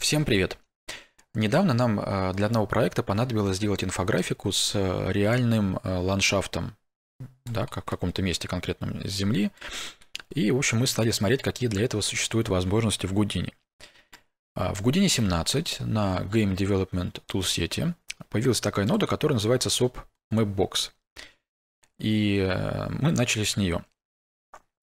Всем привет! Недавно нам э, для одного проекта понадобилось сделать инфографику с э, реальным э, ландшафтом, да, как в каком-то месте конкретном Земли. И, в общем, мы стали смотреть, какие для этого существуют возможности в Гудине. А, в Гудине 17 на Game Development Toolset появилась такая нода, которая называется SOP Mapbox. И мы начали с нее.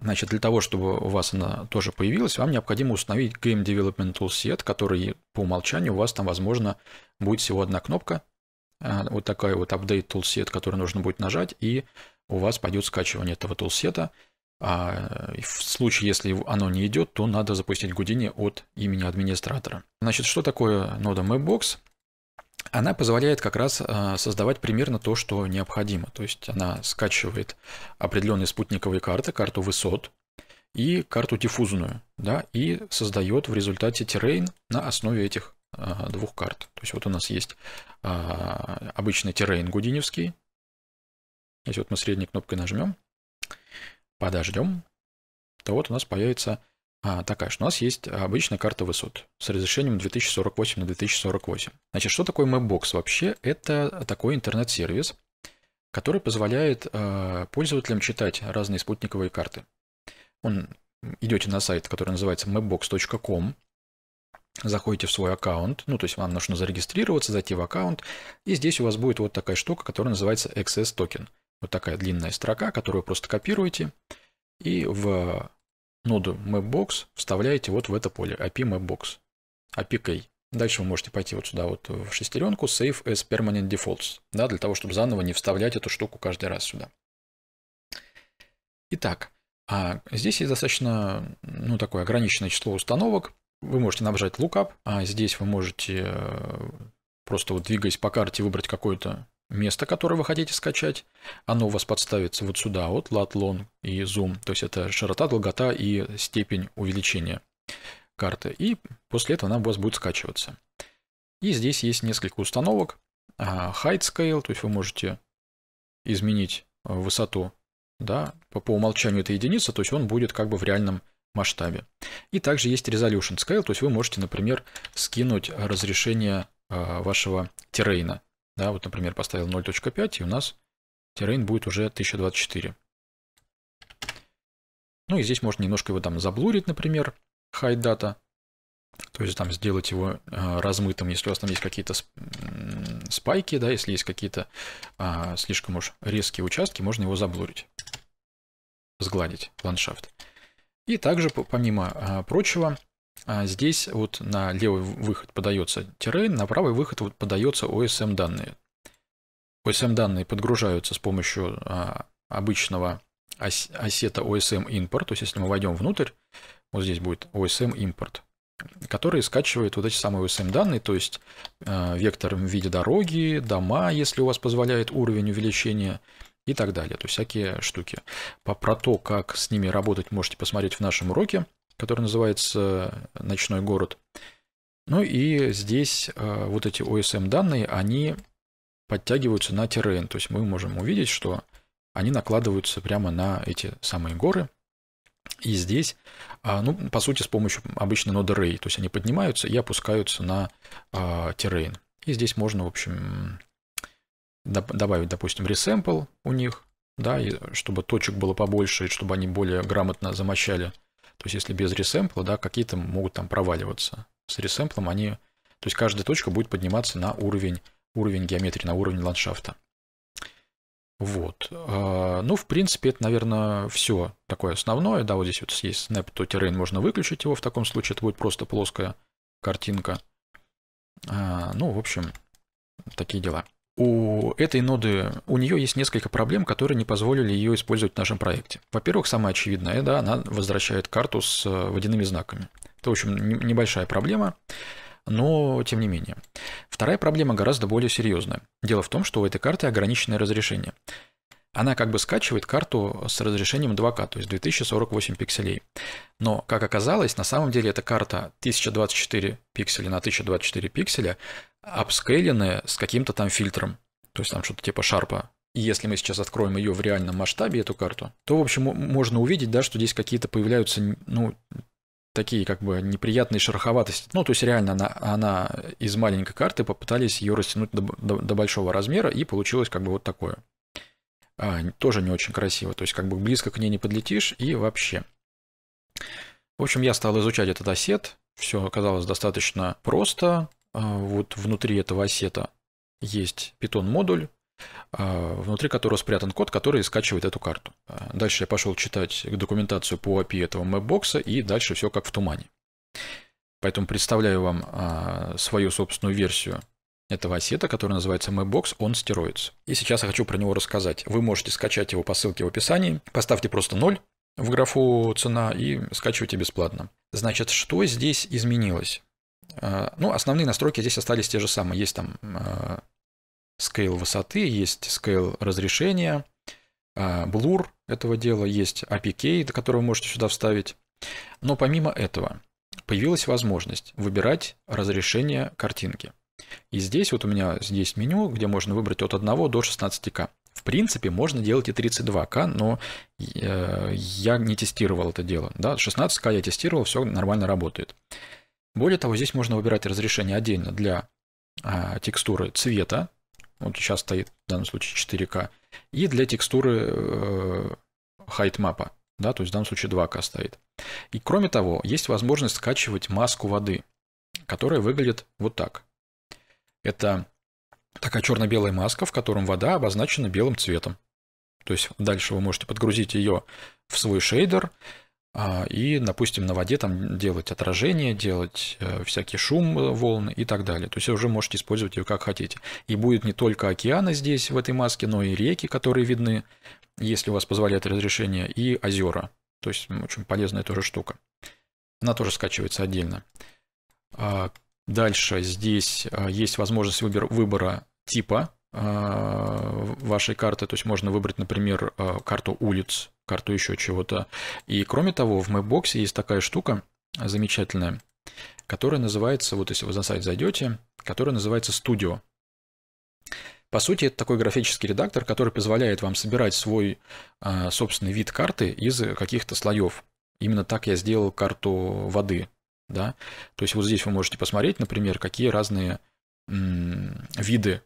Значит, для того, чтобы у вас она тоже появилась, вам необходимо установить Game Development Toolset, который по умолчанию у вас там, возможно, будет всего одна кнопка, а, вот такая вот Update Toolset, который нужно будет нажать, и у вас пойдет скачивание этого тулсета. А в случае, если оно не идет, то надо запустить гудение от имени администратора. Значит, что такое нода Mapbox? она позволяет как раз э, создавать примерно то, что необходимо. То есть она скачивает определенные спутниковые карты, карту высот и карту диффузную, да, и создает в результате террейн на основе этих э, двух карт. То есть вот у нас есть э, обычный террейн гудиневский. Если вот мы средней кнопкой нажмем, подождем, то вот у нас появится а, такая, что у нас есть обычная карта высот с разрешением 2048 на 2048. Значит, что такое Mapbox вообще? Это такой интернет-сервис, который позволяет э, пользователям читать разные спутниковые карты. Он, идете на сайт, который называется mapbox.com, заходите в свой аккаунт, ну, то есть вам нужно зарегистрироваться, зайти в аккаунт, и здесь у вас будет вот такая штука, которая называется access token. Вот такая длинная строка, которую просто копируете, и в ноду mapbox вставляете вот в это поле API mapbox, API Дальше вы можете пойти вот сюда вот в шестеренку save as permanent defaults, да, для того, чтобы заново не вставлять эту штуку каждый раз сюда. Итак, а здесь есть достаточно, ну, такое ограниченное число установок. Вы можете набрать lookup, а здесь вы можете э, просто вот двигаясь по карте выбрать какой-то место, которое вы хотите скачать. Оно у вас подставится вот сюда, вот lat, long и zoom. То есть это широта, долгота и степень увеличения карты. И после этого она у вас будет скачиваться. И здесь есть несколько установок. А, height scale, то есть вы можете изменить э, высоту. Да, по, по умолчанию это единица, то есть он будет как бы в реальном масштабе. И также есть resolution scale, то есть вы можете, например, скинуть разрешение э, вашего террейна. Да, вот, например, поставил 0.5, и у нас terrain будет уже 1024. Ну и здесь можно немножко его там заблурить, например, high data, то есть там сделать его э, размытым, если у вас там есть какие-то спайки, да, если есть какие-то э, слишком уж резкие участки, можно его заблурить, сгладить ландшафт. И также, помимо э, прочего, а здесь вот на левый выход подается террейн, на правый выход вот подается OSM эм данные. OSM эм данные подгружаются с помощью а, обычного ос, осета OSM import, то есть если мы войдем внутрь, вот здесь будет OSM import, эм который скачивает вот эти самые OSM данные, то есть а, вектор в виде дороги, дома, если у вас позволяет уровень увеличения и так далее, то есть всякие штуки. По, про то, как с ними работать, можете посмотреть в нашем уроке который называется «Ночной город». Ну и здесь э, вот эти OSM-данные, они подтягиваются на террейн. То есть мы можем увидеть, что они накладываются прямо на эти самые горы. И здесь, а, ну, по сути, с помощью обычной ноды Ray, то есть они поднимаются и опускаются на а, террейн. И здесь можно, в общем, добавить, допустим, ресэмпл у них, да, чтобы точек было побольше, чтобы они более грамотно замощали то есть если без ресэмпла, да, какие-то могут там проваливаться. С ресэмплом они, то есть каждая точка будет подниматься на уровень, уровень геометрии, на уровень ландшафта. Вот. А, ну, в принципе, это, наверное, все такое основное. Да, вот здесь вот есть snap to terrain, можно выключить его. В таком случае это будет просто плоская картинка. А, ну, в общем, такие дела у этой ноды, у нее есть несколько проблем, которые не позволили ее использовать в нашем проекте. Во-первых, самое очевидное, да, она возвращает карту с э, водяными знаками. Это, в общем, небольшая проблема, но тем не менее. Вторая проблема гораздо более серьезная. Дело в том, что у этой карты ограниченное разрешение. Она как бы скачивает карту с разрешением 2К, то есть 2048 пикселей. Но, как оказалось, на самом деле эта карта 1024 пикселя на 1024 пикселя, апскейленная с каким-то там фильтром. То есть там что-то типа шарпа. И если мы сейчас откроем ее в реальном масштабе, эту карту, то, в общем, можно увидеть, да, что здесь какие-то появляются, ну, такие как бы неприятные шероховатости. Ну, то есть реально она, она из маленькой карты попытались ее растянуть до, до, до большого размера, и получилось как бы вот такое. А, тоже не очень красиво, то есть как бы близко к ней не подлетишь и вообще. В общем, я стал изучать этот осет, все оказалось достаточно просто, а, вот внутри этого ассета есть Python модуль, а, внутри которого спрятан код, который скачивает эту карту. А, дальше я пошел читать документацию по API этого мэпбокса, и дальше все как в тумане. Поэтому представляю вам свою собственную версию этого ассета, который называется Mapbox Он Steroids. И сейчас я хочу про него рассказать. Вы можете скачать его по ссылке в описании. Поставьте просто 0 в графу цена и скачивайте бесплатно. Значит, что здесь изменилось? А, ну, основные настройки здесь остались те же самые. Есть там scale а, высоты, есть scale разрешения, blur а, этого дела, есть APK, до которого вы можете сюда вставить. Но помимо этого появилась возможность выбирать разрешение картинки. И здесь вот у меня здесь меню, где можно выбрать от 1 до 16К. В принципе, можно делать и 32К, но э, я не тестировал это дело. Да? 16К я тестировал, все нормально работает. Более того, здесь можно выбирать разрешение отдельно для а, текстуры цвета, вот сейчас стоит в данном случае 4К, и для текстуры э, height map, да, то есть в данном случае 2К стоит. И кроме того, есть возможность скачивать маску воды, которая выглядит вот так. Это такая черно-белая маска, в котором вода обозначена белым цветом. То есть дальше вы можете подгрузить ее в свой шейдер, а, и, допустим, на воде там делать отражение, делать э, всякий шум э, волн и так далее. То есть вы уже можете использовать ее как хотите. И будет не только океаны здесь в этой маске, но и реки, которые видны, если у вас позволяет разрешение, и озера. То есть очень полезная тоже штука. Она тоже скачивается отдельно. А, дальше здесь а, есть возможность выбора типа Э, вашей карты, то есть можно выбрать, например, э, карту улиц, карту еще чего-то. И кроме того, в Mapbox есть такая штука замечательная, которая называется, вот если вы на сайт зайдете, которая называется Studio. По сути, это такой графический редактор, который позволяет вам собирать свой э, собственный вид карты из каких-то слоев. Именно так я сделал карту воды. Да? То есть вот здесь вы можете посмотреть, например, какие разные виды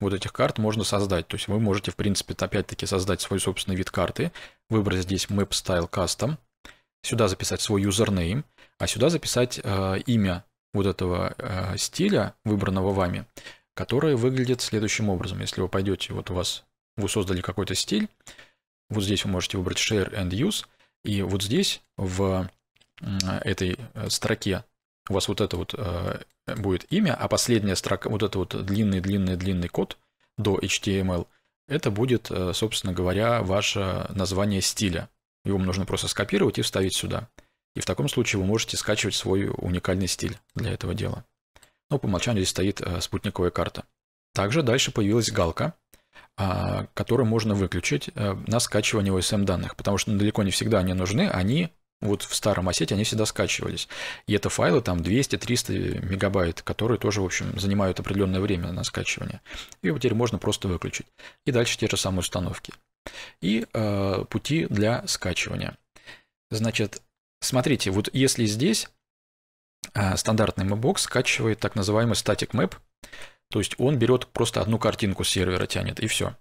вот этих карт можно создать. То есть вы можете, в принципе, опять-таки создать свой собственный вид карты, выбрать здесь Map Style Custom, сюда записать свой username, а сюда записать э, имя вот этого э, стиля, выбранного вами, которое выглядит следующим образом. Если вы пойдете, вот у вас, вы создали какой-то стиль, вот здесь вы можете выбрать Share and Use, и вот здесь в этой э, строке у вас вот это вот э, будет имя, а последняя строка, вот это вот длинный-длинный-длинный код до HTML, это будет, э, собственно говоря, ваше название стиля. Его нужно просто скопировать и вставить сюда. И в таком случае вы можете скачивать свой уникальный стиль для этого дела. Но ну, по умолчанию здесь стоит э, спутниковая карта. Также дальше появилась галка, а, которую можно выключить э, на скачивание OSM эм данных, потому что далеко не всегда они нужны, они вот в старом осете они всегда скачивались. И это файлы там 200-300 мегабайт, которые тоже, в общем, занимают определенное время на скачивание. И вот теперь можно просто выключить. И дальше те же самые установки. И э, пути для скачивания. Значит, смотрите, вот если здесь э, стандартный Mapbox скачивает так называемый static map, то есть он берет просто одну картинку с сервера тянет, и все.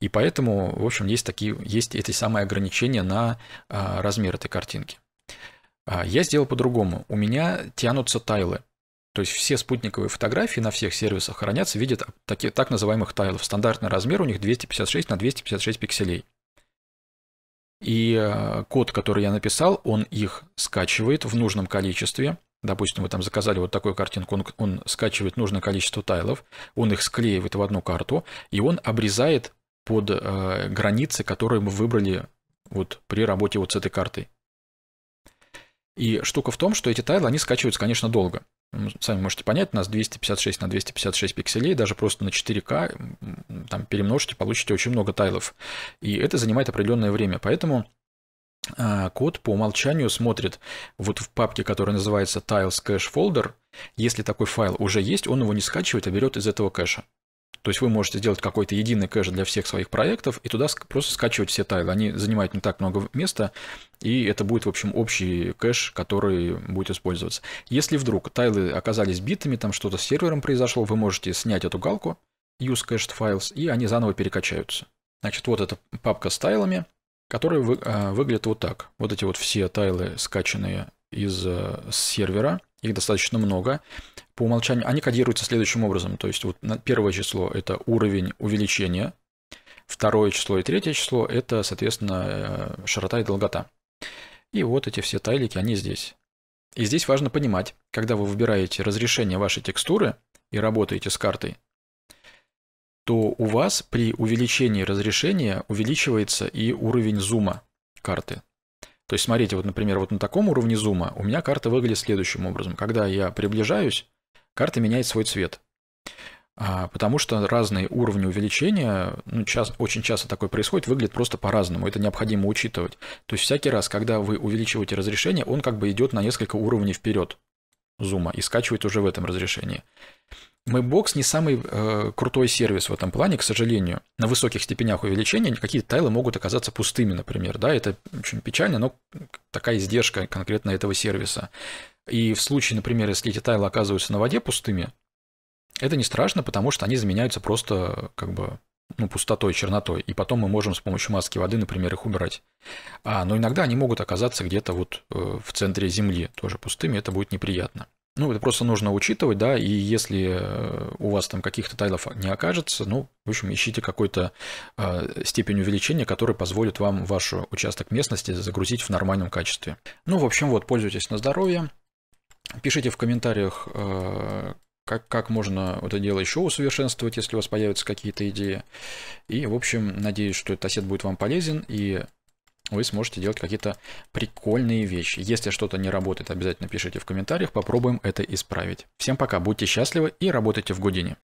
И поэтому, в общем, есть, такие, есть эти самые ограничения на а, размер этой картинки. А, я сделал по-другому. У меня тянутся тайлы. То есть все спутниковые фотографии на всех сервисах хранятся в виде таких, так называемых тайлов. Стандартный размер у них 256 на 256 пикселей. И а, код, который я написал, он их скачивает в нужном количестве – Допустим, вы там заказали вот такую картинку, он, он скачивает нужное количество тайлов, он их склеивает в одну карту, и он обрезает под э, границы, которые мы выбрали вот при работе вот с этой картой. И штука в том, что эти тайлы, они скачиваются, конечно, долго. Сами можете понять, у нас 256 на 256 пикселей, даже просто на 4К там перемножите, получите очень много тайлов. И это занимает определенное время. Поэтому а, код по умолчанию смотрит вот в папке, которая называется tiles cache folder. Если такой файл уже есть, он его не скачивает, а берет из этого кэша. То есть вы можете сделать какой-то единый кэш для всех своих проектов и туда просто скачивать все тайлы. Они занимают не так много места, и это будет, в общем, общий кэш, который будет использоваться. Если вдруг тайлы оказались битыми, там что-то с сервером произошло, вы можете снять эту галку use cached files, и они заново перекачаются. Значит, вот эта папка с тайлами, которые вы, э, выглядят вот так. Вот эти вот все тайлы, скачанные из э, сервера, их достаточно много. По умолчанию они кодируются следующим образом. То есть вот первое число – это уровень увеличения, второе число и третье число – это, соответственно, э, широта и долгота. И вот эти все тайлики, они здесь. И здесь важно понимать, когда вы выбираете разрешение вашей текстуры и работаете с картой, то у вас при увеличении разрешения увеличивается и уровень зума карты. То есть смотрите, вот, например, вот на таком уровне зума у меня карта выглядит следующим образом. Когда я приближаюсь, карта меняет свой цвет. А, потому что разные уровни увеличения, ну, часто, очень часто такое происходит, выглядит просто по-разному. Это необходимо учитывать. То есть всякий раз, когда вы увеличиваете разрешение, он как бы идет на несколько уровней вперед зума и скачивает уже в этом разрешении. Mapbox не самый э, крутой сервис в этом плане, к сожалению. На высоких степенях увеличения какие-то тайлы могут оказаться пустыми, например. Да, это очень печально, но такая издержка конкретно этого сервиса. И в случае, например, если эти тайлы оказываются на воде пустыми, это не страшно, потому что они заменяются просто как бы ну, пустотой, чернотой, и потом мы можем с помощью маски воды, например, их убирать. А, но иногда они могут оказаться где-то вот э, в центре Земли, тоже пустыми, это будет неприятно. Ну, это просто нужно учитывать, да, и если э, у вас там каких-то тайлов не окажется, ну, в общем, ищите какую-то э, степень увеличения, которая позволит вам ваш участок местности загрузить в нормальном качестве. Ну, в общем, вот, пользуйтесь на здоровье. Пишите в комментариях, э, как, как можно это дело еще усовершенствовать, если у вас появятся какие-то идеи. И, в общем, надеюсь, что этот осет будет вам полезен, и вы сможете делать какие-то прикольные вещи. Если что-то не работает, обязательно пишите в комментариях, попробуем это исправить. Всем пока, будьте счастливы и работайте в Гудине.